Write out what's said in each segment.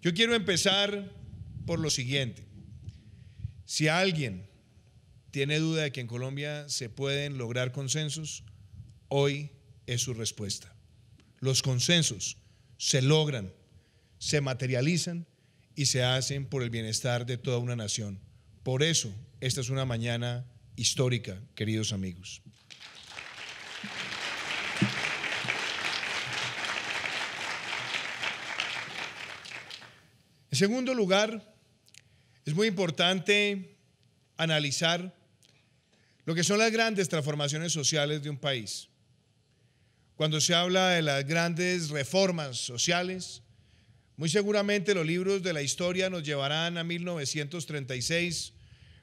Yo quiero empezar por lo siguiente. Si alguien tiene duda de que en Colombia se pueden lograr consensos, hoy es su respuesta. Los consensos se logran, se materializan y se hacen por el bienestar de toda una nación. Por eso, esta es una mañana histórica, queridos amigos. En segundo lugar, es muy importante analizar lo que son las grandes transformaciones sociales de un país. Cuando se habla de las grandes reformas sociales, muy seguramente los libros de la historia nos llevarán a 1936,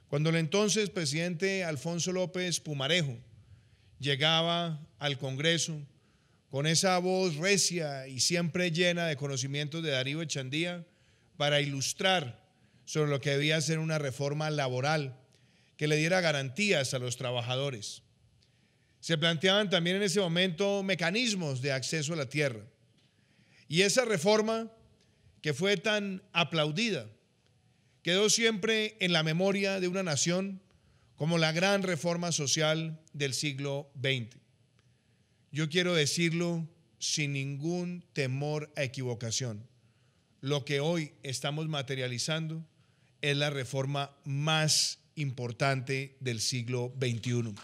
cuando el entonces presidente Alfonso López Pumarejo llegaba al Congreso con esa voz recia y siempre llena de conocimientos de Darío Echandía, para ilustrar sobre lo que debía ser una reforma laboral que le diera garantías a los trabajadores. Se planteaban también en ese momento mecanismos de acceso a la tierra. Y esa reforma, que fue tan aplaudida, quedó siempre en la memoria de una nación como la gran reforma social del siglo XX. Yo quiero decirlo sin ningún temor a equivocación lo que hoy estamos materializando es la reforma más importante del siglo XXI.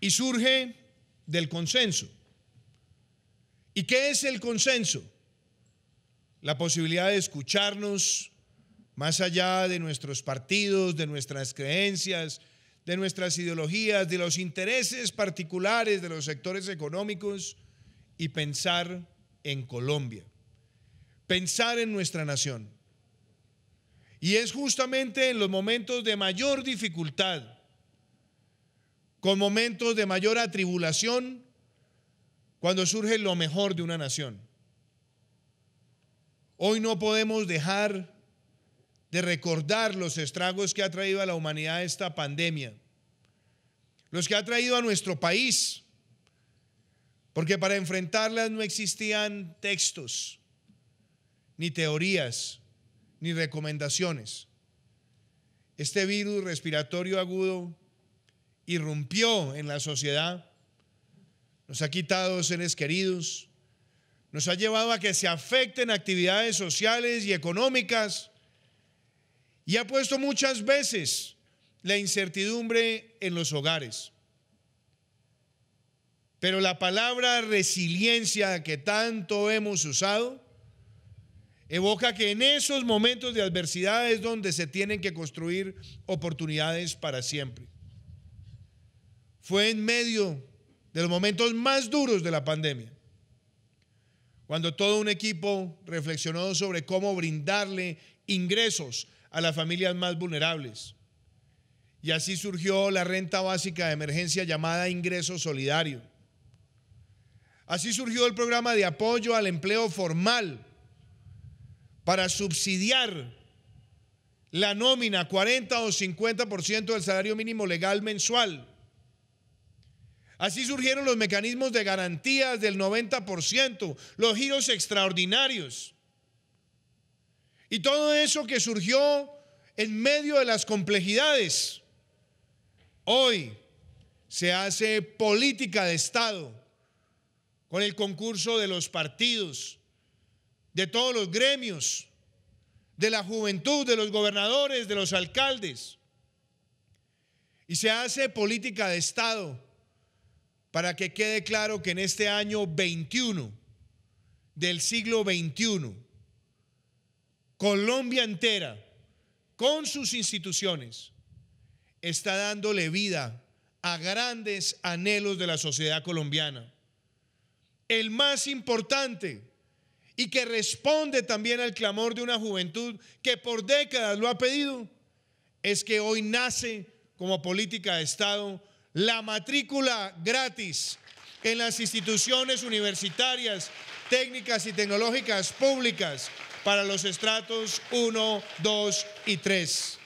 Y surge del consenso. ¿Y qué es el consenso? La posibilidad de escucharnos más allá de nuestros partidos, de nuestras creencias, de nuestras ideologías, de los intereses particulares de los sectores económicos y pensar en Colombia, pensar en nuestra nación. Y es justamente en los momentos de mayor dificultad, con momentos de mayor atribulación, cuando surge lo mejor de una nación. Hoy no podemos dejar de recordar los estragos que ha traído a la humanidad esta pandemia, los que ha traído a nuestro país, porque para enfrentarlas no existían textos, ni teorías, ni recomendaciones. Este virus respiratorio agudo irrumpió en la sociedad, nos ha quitado seres queridos, nos ha llevado a que se afecten actividades sociales y económicas, y ha puesto muchas veces la incertidumbre en los hogares. Pero la palabra resiliencia que tanto hemos usado evoca que en esos momentos de adversidad es donde se tienen que construir oportunidades para siempre. Fue en medio de los momentos más duros de la pandemia, cuando todo un equipo reflexionó sobre cómo brindarle ingresos a las familias más vulnerables. Y así surgió la renta básica de emergencia llamada ingreso solidario. Así surgió el programa de apoyo al empleo formal para subsidiar la nómina 40 o 50% del salario mínimo legal mensual. Así surgieron los mecanismos de garantías del 90%, los giros extraordinarios y todo eso que surgió en medio de las complejidades, hoy se hace política de Estado con el concurso de los partidos, de todos los gremios, de la juventud, de los gobernadores, de los alcaldes. Y se hace política de Estado para que quede claro que en este año 21 del siglo 21 Colombia entera, con sus instituciones, está dándole vida a grandes anhelos de la sociedad colombiana. El más importante y que responde también al clamor de una juventud que por décadas lo ha pedido, es que hoy nace como política de Estado la matrícula gratis en las instituciones universitarias, técnicas y tecnológicas públicas para los estratos 1, 2 y 3.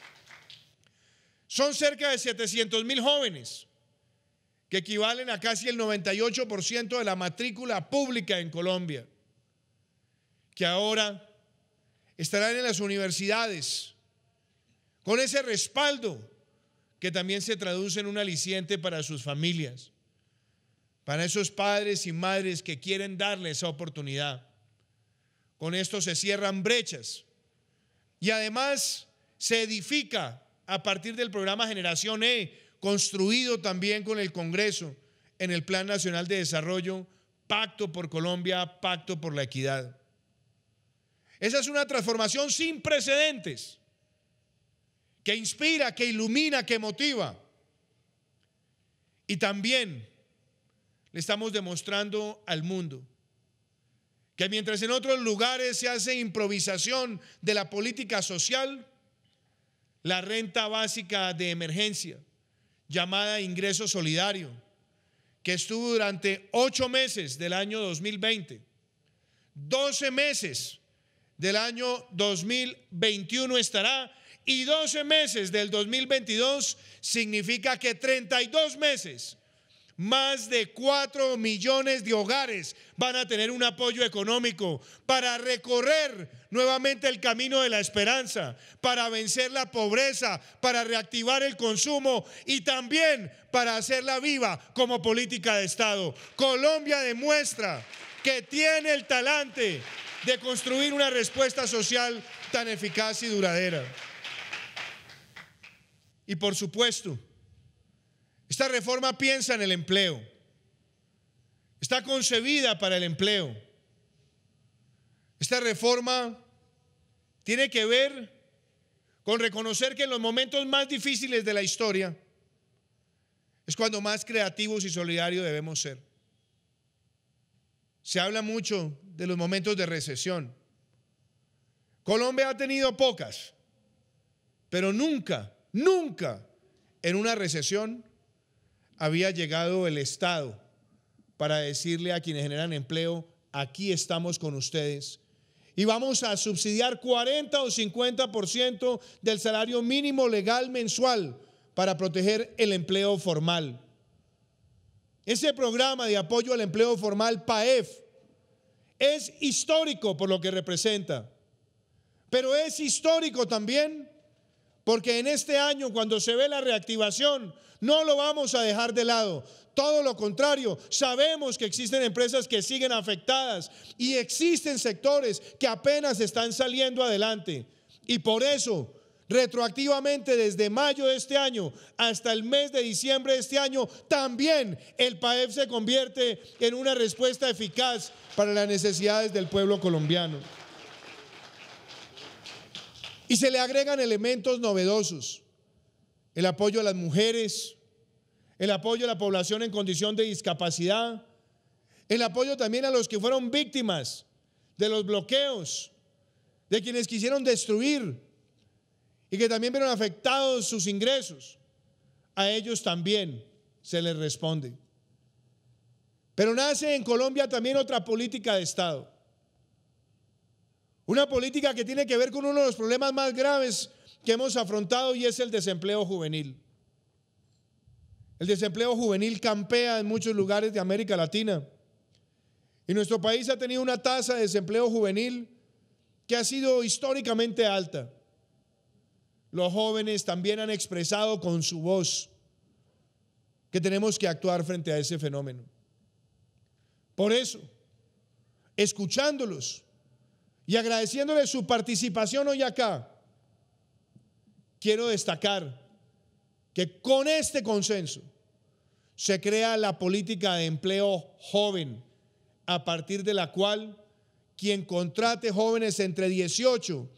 Son cerca de 700 mil jóvenes que equivalen a casi el 98% de la matrícula pública en Colombia, que ahora estarán en las universidades con ese respaldo que también se traduce en un aliciente para sus familias, para esos padres y madres que quieren darle esa oportunidad. Con esto se cierran brechas. Y además se edifica a partir del programa Generación E, construido también con el Congreso en el Plan Nacional de Desarrollo, Pacto por Colombia, Pacto por la Equidad. Esa es una transformación sin precedentes, que inspira, que ilumina, que motiva. Y también le estamos demostrando al mundo que mientras en otros lugares se hace improvisación de la política social, la renta básica de emergencia, llamada ingreso solidario, que estuvo durante ocho meses del año 2020, 12 meses del año 2021 estará y 12 meses del 2022 significa que 32 meses más de cuatro millones de hogares van a tener un apoyo económico para recorrer nuevamente el camino de la esperanza, para vencer la pobreza, para reactivar el consumo y también para hacerla viva como política de Estado. Colombia demuestra que tiene el talante de construir una respuesta social tan eficaz y duradera. Y por supuesto, esta reforma piensa en el empleo. Está concebida para el empleo. Esta reforma tiene que ver con reconocer que en los momentos más difíciles de la historia es cuando más creativos y solidarios debemos ser. Se habla mucho de los momentos de recesión. Colombia ha tenido pocas, pero nunca, nunca en una recesión había llegado el Estado para decirle a quienes generan empleo, aquí estamos con ustedes. Y vamos a subsidiar 40 o 50% del salario mínimo legal mensual para proteger el empleo formal. Ese programa de apoyo al empleo formal, PAEF, es histórico por lo que representa, pero es histórico también porque en este año, cuando se ve la reactivación, no lo vamos a dejar de lado. Todo lo contrario, sabemos que existen empresas que siguen afectadas y existen sectores que apenas están saliendo adelante. Y por eso, retroactivamente desde mayo de este año hasta el mes de diciembre de este año, también el PAEF se convierte en una respuesta eficaz para las necesidades del pueblo colombiano. Y se le agregan elementos novedosos. El apoyo a las mujeres, el apoyo a la población en condición de discapacidad, el apoyo también a los que fueron víctimas de los bloqueos, de quienes quisieron destruir y que también vieron afectados sus ingresos. A ellos también se les responde. Pero nace en Colombia también otra política de Estado. Una política que tiene que ver con uno de los problemas más graves que hemos afrontado y es el desempleo juvenil. El desempleo juvenil campea en muchos lugares de América Latina. Y nuestro país ha tenido una tasa de desempleo juvenil que ha sido históricamente alta. Los jóvenes también han expresado con su voz que tenemos que actuar frente a ese fenómeno. Por eso, escuchándolos, y agradeciéndole su participación hoy acá, quiero destacar que con este consenso se crea la política de empleo joven, a partir de la cual quien contrate jóvenes entre 18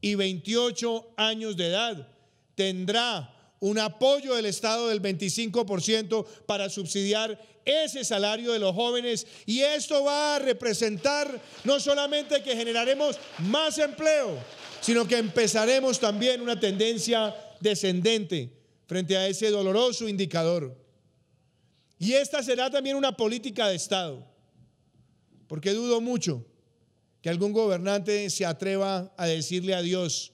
y 28 años de edad tendrá un apoyo del Estado del 25% para subsidiar ese salario de los jóvenes y esto va a representar no solamente que generaremos más empleo, sino que empezaremos también una tendencia descendente frente a ese doloroso indicador. Y esta será también una política de Estado, porque dudo mucho que algún gobernante se atreva a decirle adiós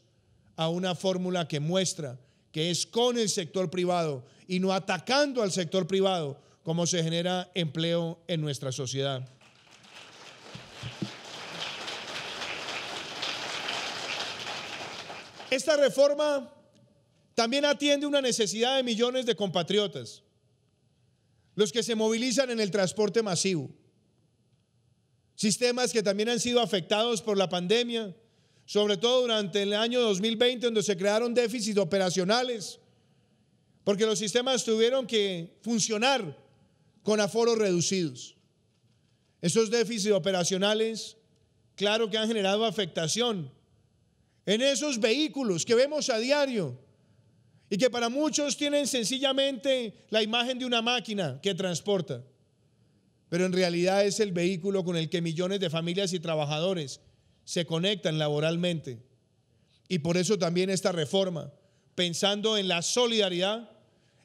a una fórmula que muestra que es con el sector privado y no atacando al sector privado, cómo se genera empleo en nuestra sociedad. Esta reforma también atiende una necesidad de millones de compatriotas, los que se movilizan en el transporte masivo, sistemas que también han sido afectados por la pandemia, sobre todo durante el año 2020, donde se crearon déficits operacionales, porque los sistemas tuvieron que funcionar con aforos reducidos. Esos déficits operacionales, claro que han generado afectación en esos vehículos que vemos a diario y que para muchos tienen sencillamente la imagen de una máquina que transporta, pero en realidad es el vehículo con el que millones de familias y trabajadores se conectan laboralmente. Y por eso también esta reforma, pensando en la solidaridad,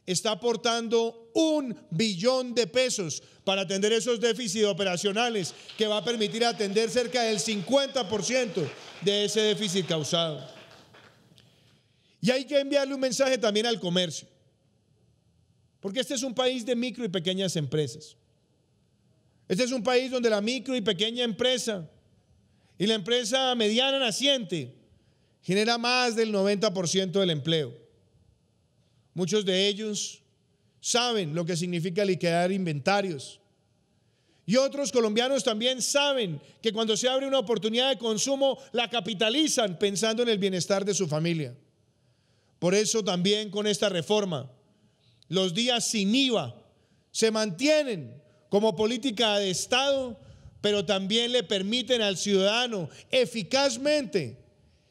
está aportando un billón de pesos para atender esos déficits operacionales que va a permitir atender cerca del 50% de ese déficit causado. Y hay que enviarle un mensaje también al comercio, porque este es un país de micro y pequeñas empresas. Este es un país donde la micro y pequeña empresa y la empresa mediana naciente genera más del 90% del empleo. Muchos de ellos saben lo que significa liquidar inventarios. Y otros colombianos también saben que cuando se abre una oportunidad de consumo, la capitalizan pensando en el bienestar de su familia. Por eso también con esta reforma, los días sin IVA se mantienen como política de Estado, pero también le permiten al ciudadano eficazmente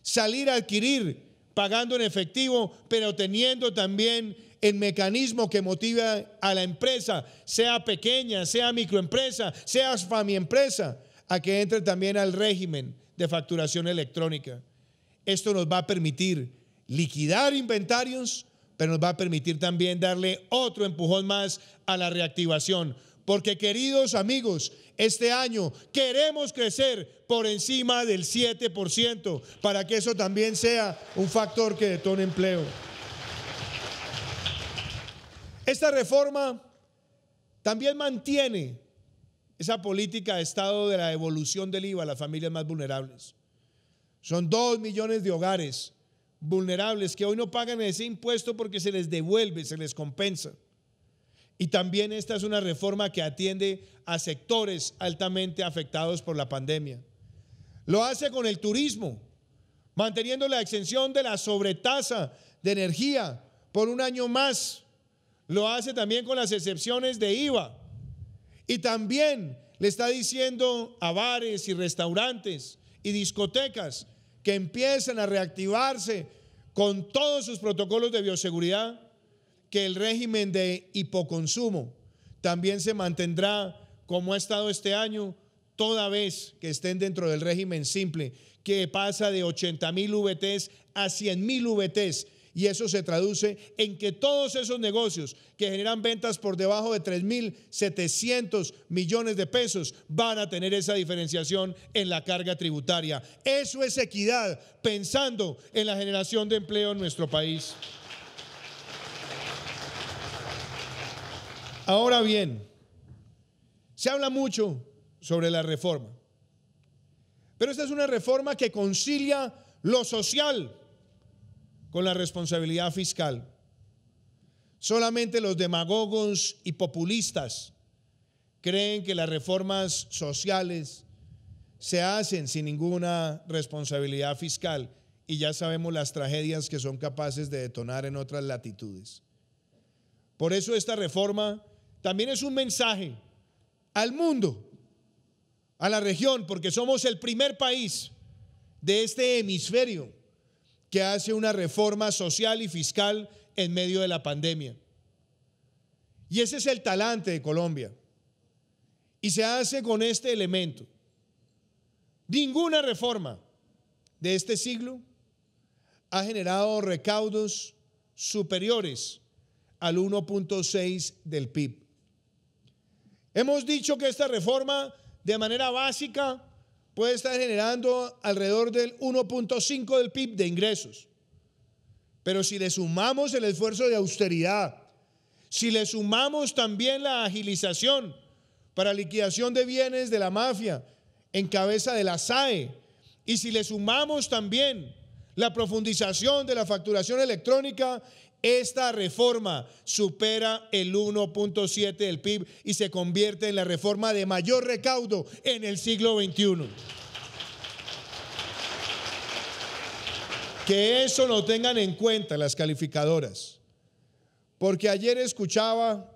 salir a adquirir pagando en efectivo, pero teniendo también el mecanismo que motiva a la empresa, sea pequeña, sea microempresa, sea empresa, a que entre también al régimen de facturación electrónica. Esto nos va a permitir liquidar inventarios, pero nos va a permitir también darle otro empujón más a la reactivación. Porque queridos amigos, este año queremos crecer por encima del 7% para que eso también sea un factor que detone empleo. Esta reforma también mantiene esa política de Estado de la evolución del IVA a las familias más vulnerables. Son dos millones de hogares vulnerables que hoy no pagan ese impuesto porque se les devuelve, se les compensa. Y también esta es una reforma que atiende a sectores altamente afectados por la pandemia. Lo hace con el turismo, manteniendo la exención de la sobretasa de energía por un año más. Lo hace también con las excepciones de IVA. Y también le está diciendo a bares y restaurantes y discotecas que empiecen a reactivarse con todos sus protocolos de bioseguridad que el régimen de hipoconsumo también se mantendrá como ha estado este año, toda vez que estén dentro del régimen simple, que pasa de 80 mil VTs a 100 mil VTs. Y eso se traduce en que todos esos negocios que generan ventas por debajo de 3.700 millones de pesos van a tener esa diferenciación en la carga tributaria. Eso es equidad, pensando en la generación de empleo en nuestro país. Ahora bien, se habla mucho sobre la reforma, pero esta es una reforma que concilia lo social con la responsabilidad fiscal. Solamente los demagogos y populistas creen que las reformas sociales se hacen sin ninguna responsabilidad fiscal y ya sabemos las tragedias que son capaces de detonar en otras latitudes. Por eso esta reforma también es un mensaje al mundo, a la región, porque somos el primer país de este hemisferio que hace una reforma social y fiscal en medio de la pandemia. Y ese es el talante de Colombia. Y se hace con este elemento. Ninguna reforma de este siglo ha generado recaudos superiores al 1.6 del PIB. Hemos dicho que esta reforma de manera básica puede estar generando alrededor del 1.5 del PIB de ingresos. Pero si le sumamos el esfuerzo de austeridad, si le sumamos también la agilización para liquidación de bienes de la mafia en cabeza de la SAE, y si le sumamos también la profundización de la facturación electrónica esta reforma supera el 1.7 del PIB y se convierte en la reforma de mayor recaudo en el siglo XXI. Que eso lo tengan en cuenta las calificadoras. Porque ayer escuchaba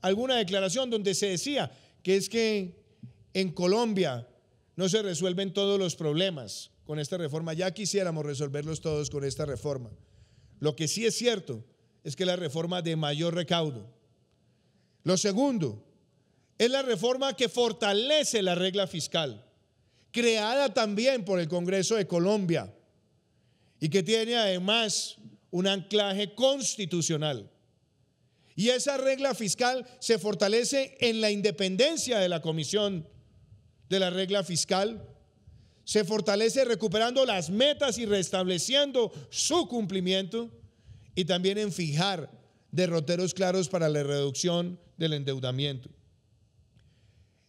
alguna declaración donde se decía que es que en Colombia no se resuelven todos los problemas con esta reforma. Ya quisiéramos resolverlos todos con esta reforma. Lo que sí es cierto es que la reforma de mayor recaudo. Lo segundo es la reforma que fortalece la regla fiscal, creada también por el Congreso de Colombia y que tiene además un anclaje constitucional. Y esa regla fiscal se fortalece en la independencia de la Comisión de la Regla Fiscal se fortalece recuperando las metas y restableciendo su cumplimiento y también en fijar derroteros claros para la reducción del endeudamiento.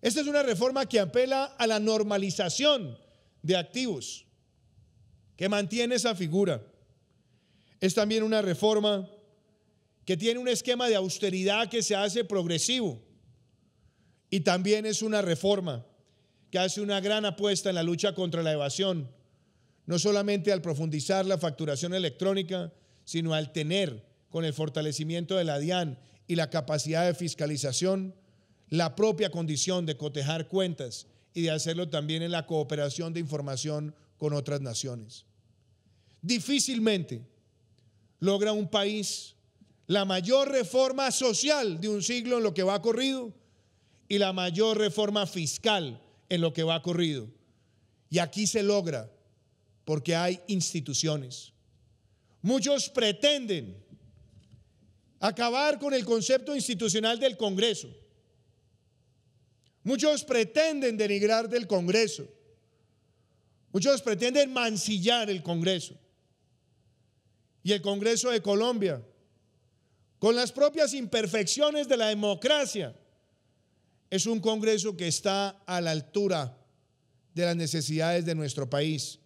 Esta es una reforma que apela a la normalización de activos, que mantiene esa figura. Es también una reforma que tiene un esquema de austeridad que se hace progresivo y también es una reforma que hace una gran apuesta en la lucha contra la evasión, no solamente al profundizar la facturación electrónica, sino al tener, con el fortalecimiento de la DIAN y la capacidad de fiscalización, la propia condición de cotejar cuentas y de hacerlo también en la cooperación de información con otras naciones. Difícilmente logra un país la mayor reforma social de un siglo en lo que va corrido y la mayor reforma fiscal en lo que va ocurrido Y aquí se logra porque hay instituciones. Muchos pretenden acabar con el concepto institucional del Congreso. Muchos pretenden denigrar del Congreso. Muchos pretenden mancillar el Congreso. Y el Congreso de Colombia, con las propias imperfecciones de la democracia, es un Congreso que está a la altura de las necesidades de nuestro país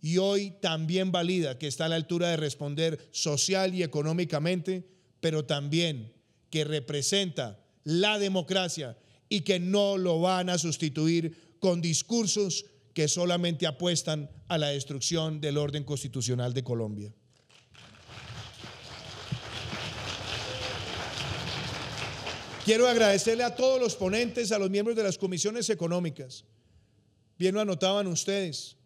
y hoy también valida que está a la altura de responder social y económicamente, pero también que representa la democracia y que no lo van a sustituir con discursos que solamente apuestan a la destrucción del orden constitucional de Colombia. Quiero agradecerle a todos los ponentes, a los miembros de las comisiones económicas. Bien lo anotaban ustedes.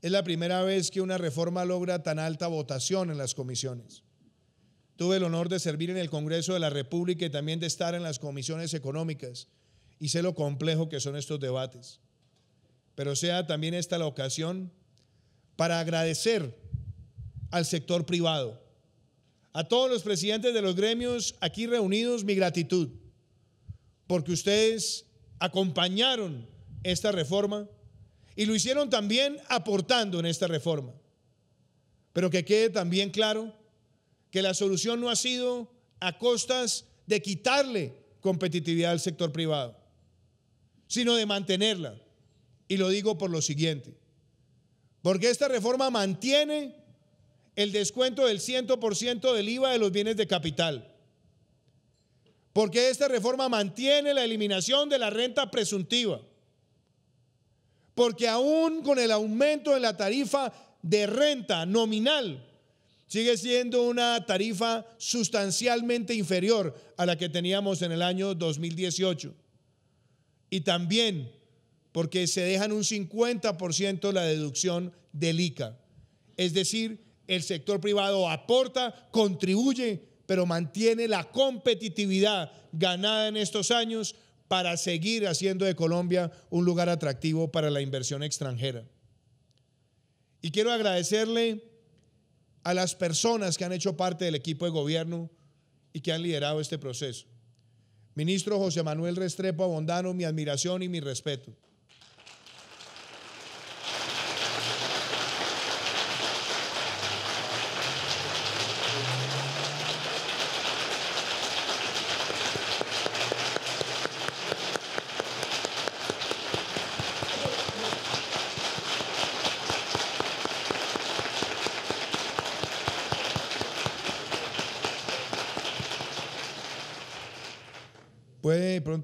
Es la primera vez que una reforma logra tan alta votación en las comisiones. Tuve el honor de servir en el Congreso de la República y también de estar en las comisiones económicas y sé lo complejo que son estos debates. Pero sea también esta la ocasión para agradecer al sector privado, a todos los presidentes de los gremios aquí reunidos, mi gratitud, porque ustedes acompañaron esta reforma y lo hicieron también aportando en esta reforma. Pero que quede también claro que la solución no ha sido a costas de quitarle competitividad al sector privado, sino de mantenerla. Y lo digo por lo siguiente, porque esta reforma mantiene el descuento del 100% del IVA de los bienes de capital. Porque esta reforma mantiene la eliminación de la renta presuntiva. Porque aún con el aumento de la tarifa de renta nominal, sigue siendo una tarifa sustancialmente inferior a la que teníamos en el año 2018. Y también porque se dejan un 50% la deducción del ICA. Es decir, el sector privado aporta, contribuye, pero mantiene la competitividad ganada en estos años para seguir haciendo de Colombia un lugar atractivo para la inversión extranjera. Y quiero agradecerle a las personas que han hecho parte del equipo de gobierno y que han liderado este proceso. Ministro José Manuel Restrepo Abondano, mi admiración y mi respeto.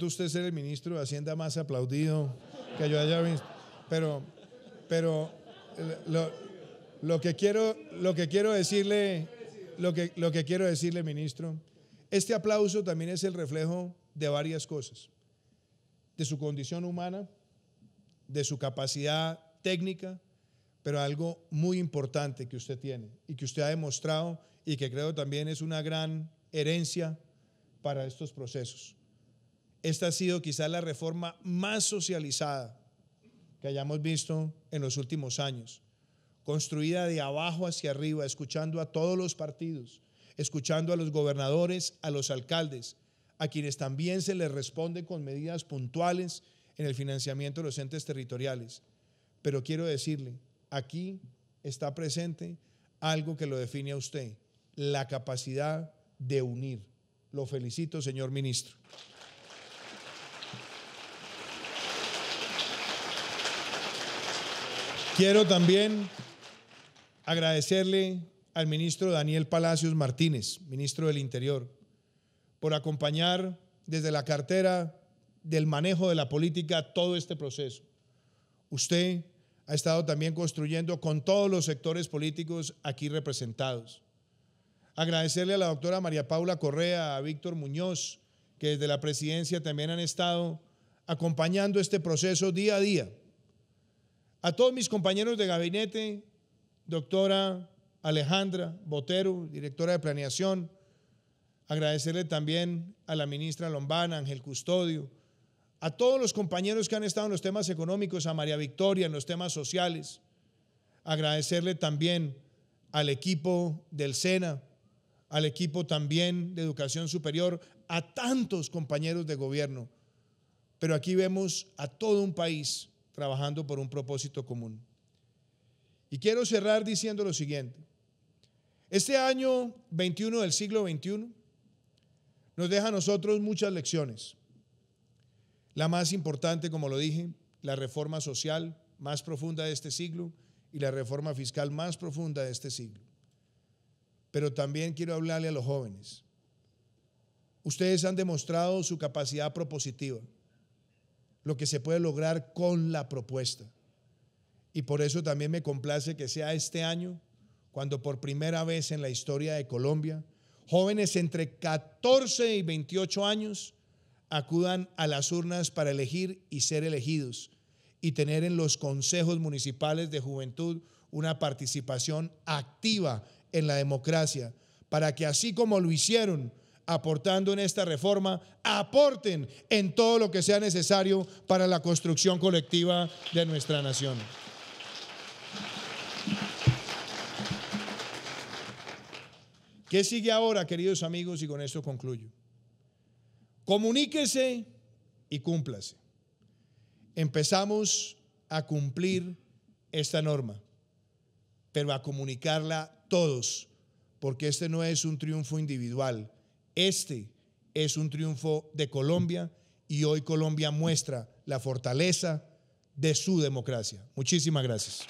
usted ser el ministro de Hacienda más aplaudido que yo haya visto. Pero, pero lo, lo que, quiero, lo que quiero decirle, lo que, lo que quiero decirle, ministro, este aplauso también es el reflejo de varias cosas. De su condición humana, de su capacidad técnica, pero algo muy importante que usted tiene y que usted ha demostrado y que creo también es una gran herencia para estos procesos. Esta ha sido quizás la reforma más socializada que hayamos visto en los últimos años, construida de abajo hacia arriba, escuchando a todos los partidos, escuchando a los gobernadores, a los alcaldes, a quienes también se les responde con medidas puntuales en el financiamiento de los entes territoriales. Pero quiero decirle, aquí está presente algo que lo define a usted, la capacidad de unir. Lo felicito, señor ministro. Quiero también agradecerle al ministro Daniel Palacios Martínez, ministro del Interior, por acompañar desde la cartera del manejo de la política todo este proceso. Usted ha estado también construyendo con todos los sectores políticos aquí representados. Agradecerle a la doctora María Paula Correa, a Víctor Muñoz, que desde la presidencia también han estado acompañando este proceso día a día a todos mis compañeros de gabinete, doctora Alejandra Botero, directora de planeación, agradecerle también a la ministra Lombana, Ángel Custodio, a todos los compañeros que han estado en los temas económicos, a María Victoria en los temas sociales, agradecerle también al equipo del SENA, al equipo también de educación superior, a tantos compañeros de gobierno. Pero aquí vemos a todo un país trabajando por un propósito común. Y quiero cerrar diciendo lo siguiente. Este año 21 del siglo XXI nos deja a nosotros muchas lecciones. La más importante, como lo dije, la reforma social más profunda de este siglo y la reforma fiscal más profunda de este siglo. Pero también quiero hablarle a los jóvenes. Ustedes han demostrado su capacidad propositiva lo que se puede lograr con la propuesta. Y por eso también me complace que sea este año cuando por primera vez en la historia de Colombia jóvenes entre 14 y 28 años acudan a las urnas para elegir y ser elegidos y tener en los consejos municipales de juventud una participación activa en la democracia, para que así como lo hicieron aportando en esta reforma, aporten en todo lo que sea necesario para la construcción colectiva de nuestra nación. ¿Qué sigue ahora, queridos amigos? Y con esto concluyo. Comuníquese y cúmplase. Empezamos a cumplir esta norma, pero a comunicarla todos, porque este no es un triunfo individual, este es un triunfo de Colombia y hoy Colombia muestra la fortaleza de su democracia. Muchísimas gracias.